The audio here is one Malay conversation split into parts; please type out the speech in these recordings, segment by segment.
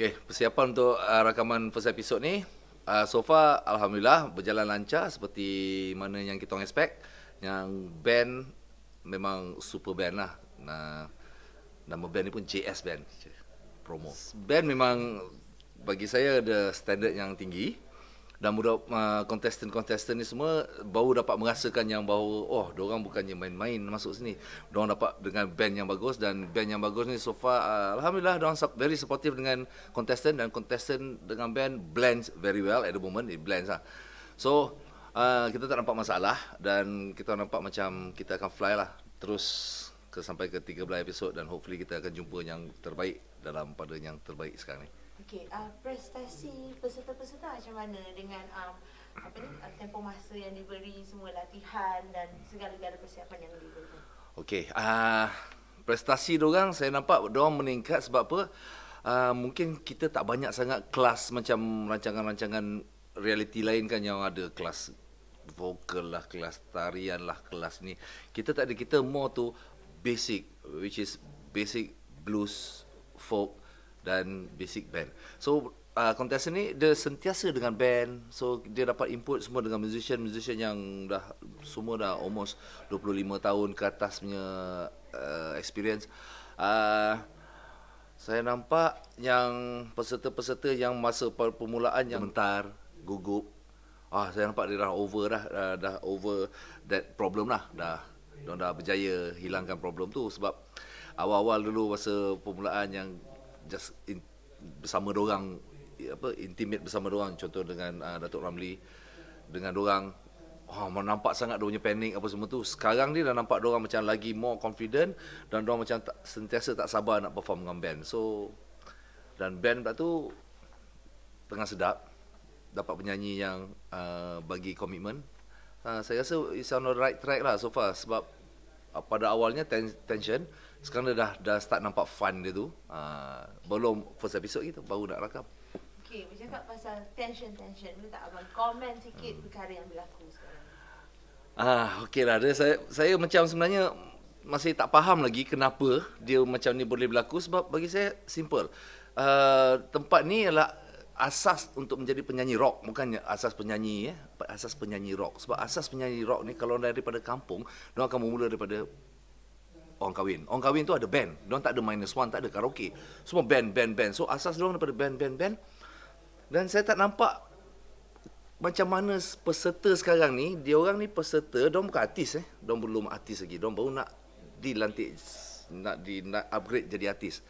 Okay, persiapan untuk uh, rakaman first episode ni uh, So far, Alhamdulillah berjalan lancar Seperti mana yang kita expect Yang band memang super band lah nah, Nama band ni pun JS Band Promo Band memang bagi saya ada standard yang tinggi dan mudah uh, kontestan-kontestan uh, ni semua baru dapat merasakan yang bahawa oh orang bukannya main-main masuk sini. Orang dapat dengan band yang bagus dan band yang bagus ni so far uh, alhamdulillah orang very supportive dengan kontestan dan kontestan dengan band blends very well at the moment it blends lah. So uh, kita tak nampak masalah dan kita nampak macam kita akan fly lah terus ke sampai ke 13 episod dan hopefully kita akan jumpa yang terbaik dalam pada yang terbaik sekarang ni. Okey, uh, prestasi peserta-peserta macam mana dengan um, apa ni uh, tempoh masa yang diberi semua latihan dan segala-gala persiapan yang diberikan? Okey, uh, prestasi orang saya nampak orang meningkat sebab apa? Uh, mungkin kita tak banyak sangat kelas macam rancangan-rancangan realiti lain kan yang ada kelas vokal lah, kelas tarian lah, kelas ni. Kita tak ada, kita more tu basic, which is basic blues, folk, dan basic band. So uh, contest ni dia sentiasa dengan band. So dia dapat input semua dengan musician-musician yang dah semua dah almost 25 tahun ke atas punya uh, experience. Uh, saya nampak yang peserta-peserta yang masa permulaan yang mentar, gugup. Ah, saya nampak dia dah over dah, dah, dah over that problem lah. Dah, dah berjaya hilangkan problem tu sebab awal-awal dulu masa permulaan yang just in, bersama dorang apa intimate bersama dorang contoh dengan uh, Datuk Ramli dengan dorang oh nampak sangat dia punya panik apa semua tu sekarang ni dah nampak dorang macam lagi more confident dan dorang macam tak, sentiasa tak sabar nak perform dengan band so dan band pula tu tengah sedap dapat penyanyi yang uh, bagi komitmen uh, saya rasa it's on the right track lah so far sebab uh, pada awalnya ten- tension sekarang dia dah dah start nampak fun dia tu uh, belum first episode kita baru nak rakam Okay, okey bercakap pasal tension tension boleh tak abang komen sikit hmm. perkara yang berlaku sekarang ah okay lah. dia saya saya macam sebenarnya masih tak faham lagi kenapa dia macam ni boleh berlaku sebab bagi saya simple uh, tempat ni ialah asas untuk menjadi penyanyi rock bukannya asas penyanyi ya asas penyanyi rock sebab asas penyanyi rock ni kalau daripada kampung dia akan bermula daripada orang kahwin. Orang kahwin tu ada band. Diorang tak ada minus one, tak ada karaoke. Semua band, band, band. So asas diorang daripada band, band, band. Dan saya tak nampak macam mana peserta sekarang ni, dia orang ni peserta, diorang bukan artis eh. Diorang belum artis lagi. Diorang baru nak dilantik, nak di nak upgrade jadi artis.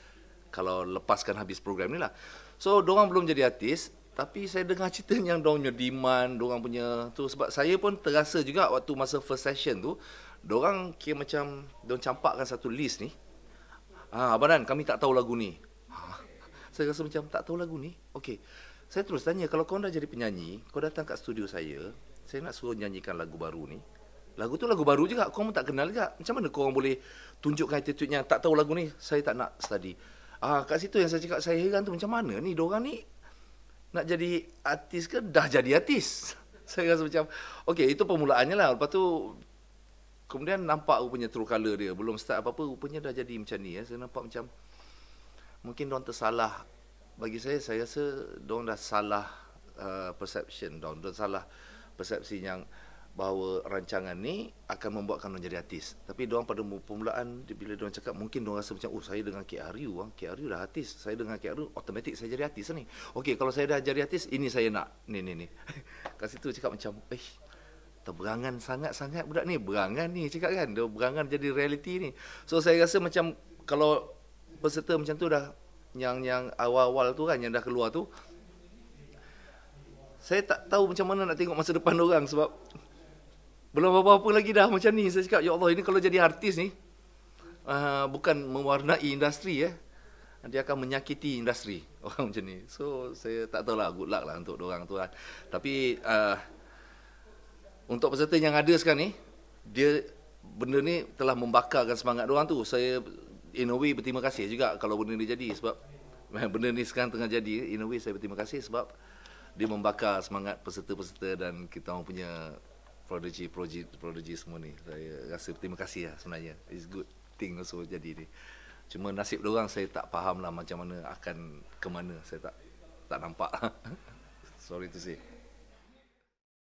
Kalau lepaskan habis program ni lah. So diorang belum jadi artis, tapi saya dengar cerita yang diorang punya demand, diorang punya tu. Sebab saya pun terasa juga waktu masa first session tu, Diorang kira macam Diorang campakkan satu list ni ah, Abang Dan kami tak tahu lagu ni ah, Saya rasa macam tak tahu lagu ni Okay Saya terus tanya Kalau kau dah jadi penyanyi Kau datang kat studio saya Saya nak suruh nyanyikan lagu baru ni Lagu tu lagu baru juga Kau pun tak kenal juga Macam mana kau orang boleh Tunjukkan attitude yang Tak tahu lagu ni Saya tak nak study Ah, Kat situ yang saya cakap Saya heran tu macam mana ni Diorang ni Nak jadi artis ke Dah jadi artis saya rasa macam Okay itu permulaannya lah Lepas tu kemudian nampak rupanya true color dia belum start apa-apa rupanya dah jadi macam ni ya saya nampak macam mungkin orang tersalah bagi saya saya rasa orang dah salah uh, perception dong dah salah persepsi yang bahawa rancangan ni akan membuatkan orang jadi artis tapi orang pada permulaan bila orang cakap mungkin orang rasa macam oh saya dengan KRU ah KRU dah artis saya dengan KRU automatik saya jadi artis lah ni okey kalau saya dah jadi artis ini saya nak ni ni ni kat situ cakap macam eh Kata berangan sangat-sangat budak ni. Berangan ni cakap kan. Dia berangan jadi realiti ni. So saya rasa macam kalau peserta macam tu dah yang yang awal-awal tu kan yang dah keluar tu saya tak tahu macam mana nak tengok masa depan orang sebab belum apa-apa lagi dah macam ni saya cakap ya Allah ini kalau jadi artis ni uh, bukan mewarnai industri eh dia akan menyakiti industri orang macam ni so saya tak tahu lah good luck lah untuk orang tu kan tapi uh, untuk peserta yang ada sekarang ni dia benda ni telah membakarkan semangat orang tu saya in a way berterima kasih juga kalau benda ni jadi sebab benda ni sekarang tengah jadi in a way saya berterima kasih sebab dia membakar semangat peserta-peserta dan kita orang punya prodigy project prodigy semua ni saya rasa berterima kasih lah sebenarnya it's good thing also jadi ni cuma nasib orang saya tak faham lah macam mana akan ke mana saya tak tak nampak lah. sorry to say